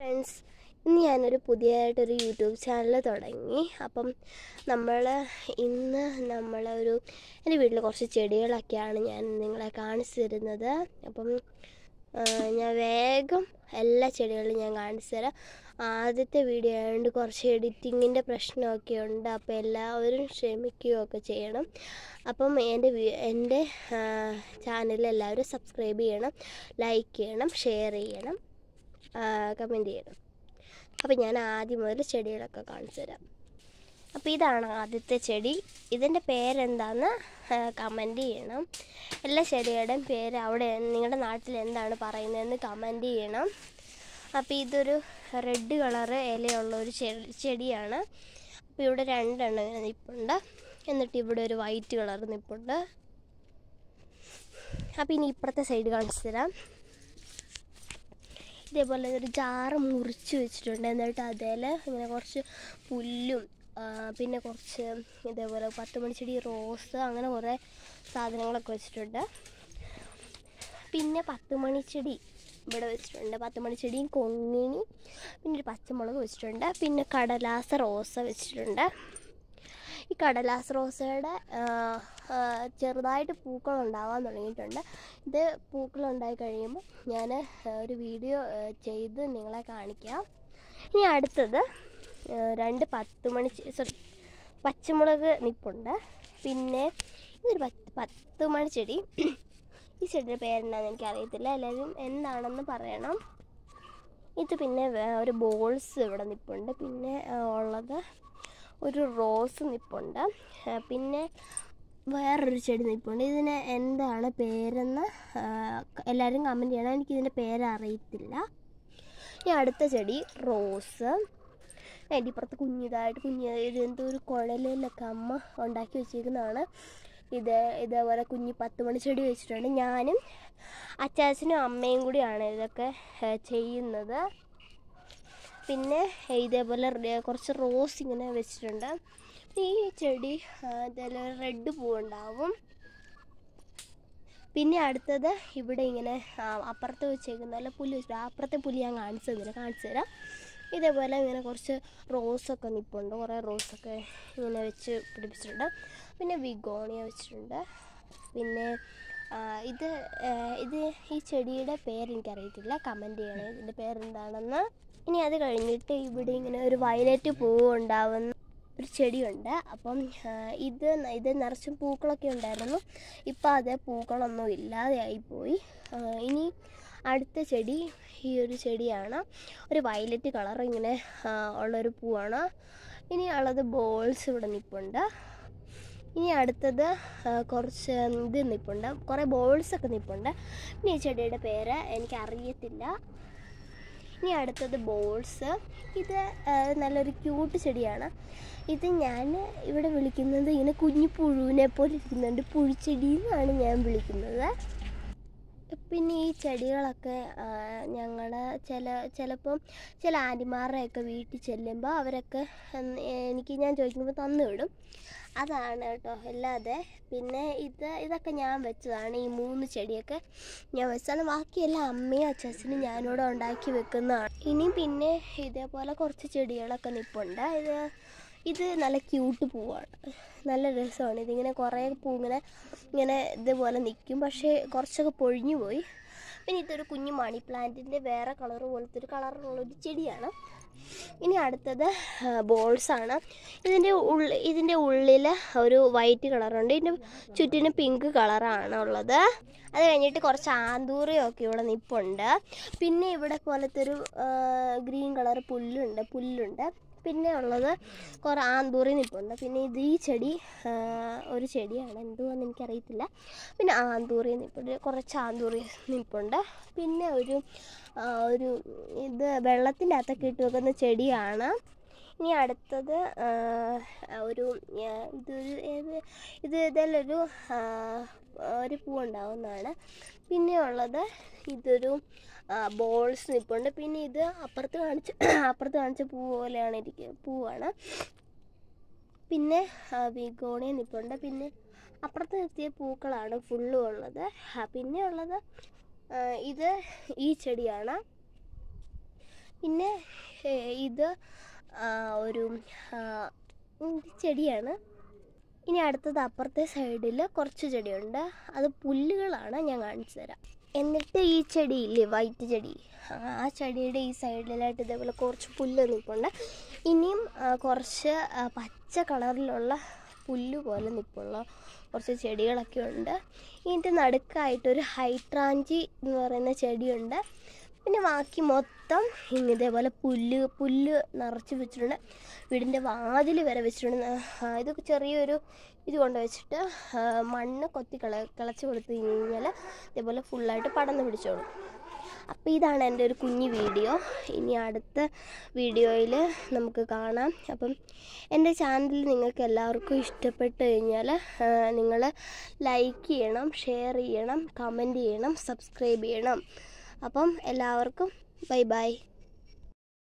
friends ഇന്ന് ഞാനൊരു പുതിയതായിട്ടൊരു YouTube channel തുടങ്ങി അപ്പം നമ്മൾ ഇന്ന് നമ്മളൊരു എൻ്റെ വീട്ടിൽ കുറച്ച് ചെടികളൊക്കെയാണ് ഞാൻ നിങ്ങളെ കാണിച്ചു തരുന്നത് അപ്പം ഞാൻ വേഗം എല്ലാ ചെടികളും ഞാൻ കാണിച്ചു തരാം ആദ്യത്തെ വീഡിയോ ആയതുകൊണ്ട് കുറച്ച് എഡിറ്റിങ്ങിൻ്റെ പ്രശ്നമൊക്കെ ഉണ്ട് അപ്പോൾ എല്ലാവരും ക്ഷമിക്കുകയൊക്കെ ചെയ്യണം അപ്പം എൻ്റെ എൻ്റെ ചാനൽ എല്ലാവരും സബ്സ്ക്രൈബ് ചെയ്യണം ലൈക്ക് ചെയ്യണം ഷെയർ ചെയ്യണം കമൻറ്റ് ചെയ്യണം അപ്പോൾ ഞാൻ ആദ്യം മുതൽ ചെടികളൊക്കെ കാണിച്ചു തരാം അപ്പോൾ ഇതാണ് ആദ്യത്തെ ചെടി ഇതിൻ്റെ പേരെന്താന്ന് കമൻറ്റ് ചെയ്യണം എല്ലാ ചെടികളുടെയും പേര് അവിടെ നിങ്ങളുടെ നാട്ടിൽ എന്താണ് പറയുന്നതെന്ന് കമൻറ്റ് ചെയ്യണം അപ്പോൾ ഇതൊരു റെഡ് കളറ് ഇലയുള്ള ഒരു ചെടിയാണ് അപ്പോൾ ഇവിടെ രണ്ടെണ്ണം ഇങ്ങനെ എന്നിട്ട് ഇവിടെ ഒരു വൈറ്റ് കളർ നിപ്പുണ്ട് അപ്പോൾ ഇനി ഇപ്പുറത്തെ സൈഡ് കാണിച്ചു തരാം ഇതേപോലെ ഒരു ജാറ് മുറിച്ച് വെച്ചിട്ടുണ്ട് എന്നിട്ട് അതിൽ ഇങ്ങനെ കുറച്ച് പുല്ലും പിന്നെ കുറച്ച് ഇതേപോലെ പത്ത് മണിച്ചെടി റോസ് അങ്ങനെ കുറേ സാധനങ്ങളൊക്കെ വെച്ചിട്ടുണ്ട് പിന്നെ പത്ത് മണിച്ചെടി ഇവിടെ വെച്ചിട്ടുണ്ട് പത്ത് മണിച്ചെടിയും കൊങ്ങിണി പിന്നെ ഒരു പച്ചമുളക് വെച്ചിട്ടുണ്ട് പിന്നെ കടലാസ റോസ വെച്ചിട്ടുണ്ട് ഈ കടലാസ് റോസയുടെ ചെറുതായിട്ട് പൂക്കൾ ഉണ്ടാവാൻ തുടങ്ങിയിട്ടുണ്ട് ഇത് പൂക്കൾ ഉണ്ടായി കഴിയുമ്പോൾ ഞാൻ ഒരു വീഡിയോ ചെയ്ത് നിങ്ങളെ കാണിക്കാം ഇനി അടുത്തത് രണ്ട് പത്ത് മണി സോറി പച്ചമുളക് നിപ്പുണ്ട് പിന്നെ ഇതൊരു പത്ത് പത്ത് മണി ചെടി ഈ ചെടിയുടെ പേരെന്താണെന്ന് എനിക്കറിയത്തില്ല എല്ലാവരും എന്താണെന്ന് പറയണം ഇത് പിന്നെ ഒരു ബോൾസ് ഇവിടെ നിപ്പുണ്ട് പിന്നെ ഉള്ളത് ഒരു റോസ് നിപ്പുണ്ട് പിന്നെ വേറൊരു ചെടി നിപ്പുണ്ട് ഇതിന് എന്താണ് പേരെന്ന് എല്ലാവരും കമൻറ്റ് ചെയ്യണം എനിക്കിതിൻ്റെ പേരറിയത്തില്ല ഇനി അടുത്ത ചെടി റോസ് എൻ്റെ ഇപ്പുറത്ത് കുഞ്ഞിതായിട്ട് കുഞ്ഞ് എന്തോ ഒരു കുഴലിലൊക്കെ അമ്മ ഉണ്ടാക്കി വെച്ചിരിക്കുന്നതാണ് ഇത് ഇതേപോലെ കുഞ്ഞി പത്ത് മണി ചെടി വെച്ചിട്ടുണ്ട് ഞാനും അച്ചാച്ചനും അമ്മയും കൂടിയാണ് ഇതൊക്കെ ചെയ്യുന്നത് പിന്നെ ഇതേപോലെ കുറച്ച് റോസ് ഇങ്ങനെ വെച്ചിട്ടുണ്ട് ഈ ചെടി ഇതേപോലെ റെഡ് പൂവുണ്ടാവും പിന്നെ അടുത്തത് ഇവിടെ ഇങ്ങനെ അപ്പുറത്ത് വെച്ചേക്കുന്ന നല്ല പുല്ല് വെച്ചിട്ട് അപ്പുറത്തെ പുല്ല് ഞാൻ കാണിച്ചു തന്നെ കാണിച്ചു തരാം ഇതേപോലെ ഇങ്ങനെ കുറച്ച് റോസൊക്കെ നിൽപ്പുണ്ട് കുറേ റോസൊക്കെ ഇങ്ങനെ വെച്ച് പിടിപ്പിച്ചിട്ടുണ്ട് പിന്നെ വിഗോണിയ വെച്ചിട്ടുണ്ട് പിന്നെ ഇത് ഇത് ഈ ചെടിയുടെ പേരെനിക്കറിയത്തില്ല കമൻറ്റ് ചെയ്യണേ ഇതിൻ്റെ പേരെന്താണെന്ന് ഇനി അത് കഴിഞ്ഞിട്ട് ഇവിടെ ഇങ്ങനെ ഒരു വയലറ്റ് പൂവ് ഒരു ചെടിയുണ്ട് അപ്പം ഇത് ഇത് നിറച്ച് പൂക്കളൊക്കെ ഉണ്ടായിരുന്നു ഇപ്പം അത് പൂക്കളൊന്നും ഇല്ലാതെയായി പോയി ഇനി അടുത്ത ചെടി ഈ ഒരു ചെടിയാണ് ഒരു വയലറ്റ് കളർ ഇങ്ങനെ ഉള്ളൊരു പൂവാണ് ഇനി ഉള്ളത് ബോൾസ് ഇവിടെ നിൽപ്പുണ്ട് ഇനി അടുത്തത് കുറച്ച് ഇത് നിൽപ്പുണ്ട് കുറേ ബോൾസൊക്കെ നിൽപ്പുണ്ട് പിന്നെ ഈ ചെടിയുടെ പേര് എനിക്കറിയത്തില്ല ഇനി അടുത്തത് ബോൾസ് ഇത് നല്ലൊരു ക്യൂട്ട് ചെടിയാണ് ഇത് ഞാൻ ഇവിടെ വിളിക്കുന്നത് ഇങ്ങനെ കുഞ്ഞു പുഴുവിനെ പോലെ ഇരിക്കുന്നുണ്ട് പുഴുച്ചെടി എന്നാണ് ഞാൻ വിളിക്കുന്നത് പിന്നെ ഈ ചെടികളൊക്കെ ഞങ്ങൾ ചില ചിലപ്പം ചില ആൻറ്റിമാരുടെയൊക്കെ വീട്ടിൽ ചെല്ലുമ്പോൾ അവരൊക്കെ എനിക്ക് ഞാൻ ചോദിക്കുമ്പോൾ തന്നു വിടും അതാണ് കേട്ടോ അല്ലാതെ പിന്നെ ഇത് ഇതൊക്കെ ഞാൻ വെച്ചതാണ് ഈ മൂന്ന് ചെടിയൊക്കെ ഞാൻ വെച്ചാണ് ബാക്കിയെല്ലാം അമ്മയും അച്ഛനും ഞാനിവിടെ ഉണ്ടാക്കി വെക്കുന്നതാണ് ഇനി പിന്നെ ഇതേപോലെ കുറച്ച് ചെടികളൊക്കെ നിൽപ്പുണ്ട് ഇത് ഇത് നല്ല ക്യൂട്ട് പൂവാണ് നല്ല രസമാണ് ഇതിങ്ങനെ കുറേ പൂ ഇങ്ങനെ ഇങ്ങനെ ഇതുപോലെ നിൽക്കും പക്ഷേ കുറച്ചൊക്കെ പൊഴിഞ്ഞു പോയി പിന്നെ ഇതൊരു കുഞ്ഞു മണി പ്ലാന്റിൻ്റെ വേറെ കളർ പോലത്തെ ഒരു ഒരു ചെടിയാണ് ഇനി അടുത്തത് ബോൾസാണ് ഇതിൻ്റെ ഉള്ളിൽ ഇതിൻ്റെ ഉള്ളിൽ ഒരു വൈറ്റ് കളറുണ്ട് ഇതിൻ്റെ ചുറ്റിന് പിങ്ക് കളറാണ് ഉള്ളത് അത് കഴിഞ്ഞിട്ട് കുറച്ച് ആന്തൂറയൊക്കെ ഇവിടെ നിപ്പുണ്ട് പിന്നെ ഇവിടെ പോലത്തെ ഒരു ഗ്രീൻ കളർ പുല്ലുണ്ട് പുല്ലുണ്ട് പിന്നെ ഉള്ളത് കുറേ ആന്തൂറി നിൽപ്പുണ്ട് പിന്നെ ഇത് ഈ ചെടി ഒരു ചെടിയാണ് എന്തുവാന്ന് എനിക്കറിയത്തില്ല പിന്നെ ആന്തൂറി നിൽപ്പുണ്ട് കുറച്ച് ആന്തൂറി നിൽപ്പുണ്ട് പിന്നെ ഒരു ഒരു ഇത് വെള്ളത്തിൻ്റെ അകത്തൊക്കെ ഇട്ട് വെക്കുന്ന ചെടിയാണ് ഇനി അടുത്തത് ഒരു ഇതൊരു ഇത് ഇതിലൊരു ഒരു പൂ ഉണ്ടാവുന്നതാണ് പിന്നെ ഉള്ളത് ഇതൊരു ബോൾസ് നിപ്പുണ്ട് പിന്നെ ഇത് അപ്പുറത്ത് കാണിച്ച അപ്പുറത്ത് കാണിച്ച പൂ പോലെയാണ് ഇരിക്കുക പൂവാണ് പിന്നെ വിഗോണിയ നിപ്പുണ്ട് പിന്നെ അപ്പുറത്ത് നിർത്തിയ പൂക്കളാണ് ഫുള്ളും ഉള്ളത് പിന്നെ ഉള്ളത് ഇത് ഈ ചെടിയാണ് പിന്നെ ഇത് ഒരു ചെടിയാണ് ഇനി അടുത്തത് അപ്പുറത്തെ സൈഡിൽ കുറച്ച് ചെടിയുണ്ട് അത് പുല്ലുകളാണ് ഞാൻ കാണിച്ചു തരാം എന്നിട്ട് ഈ ചെടി ഇല്ലേ വൈറ്റ് ചെടി ആ ചെടിയുടെ ഈ സൈഡിലായിട്ട് ഇതേപോലെ കുറച്ച് പുല്ല് നിൽപ്പുണ്ട് ഇനിയും കുറച്ച് പച്ച കളറിലുള്ള പുല്ല് പോലെ നിൽപ്പുള്ള കുറച്ച് ചെടികളൊക്കെ ഉണ്ട് ഇതിൻ്റെ നടുക്കായിട്ടൊരു ഹൈട്രാഞ്ചി എന്ന് പറയുന്ന ചെടിയുണ്ട് പിന്നെ ബാക്കി മൊത്തം ഇതേപോലെ പുല്ല് പുല്ല് നിറച്ച് വെച്ചിട്ടുണ്ട് വീടിൻ്റെ വാതിൽ വരെ വെച്ചിട്ടുണ്ട് ഇത് ചെറിയൊരു ഇത് കൊണ്ട് വെച്ചിട്ട് മണ്ണ് കൊത്തി കിള കിളച്ച് കൊടുത്തു കഴിഞ്ഞാൽ ഇതേപോലെ ഫുള്ളായിട്ട് പടന്ന് പിടിച്ചോളും അപ്പോൾ ഇതാണ് എൻ്റെ ഒരു കുഞ്ഞു വീഡിയോ ഇനി അടുത്ത വീഡിയോയിൽ നമുക്ക് കാണാം അപ്പം എൻ്റെ ചാനൽ നിങ്ങൾക്ക് എല്ലാവർക്കും ഇഷ്ടപ്പെട്ട് കഴിഞ്ഞാൽ നിങ്ങൾ ലൈക്ക് ചെയ്യണം ഷെയർ ചെയ്യണം കമൻറ്റ് ചെയ്യണം സബ്സ്ക്രൈബ് ചെയ്യണം അപ്പം എല്ലാവർക്കും ബൈ ബൈ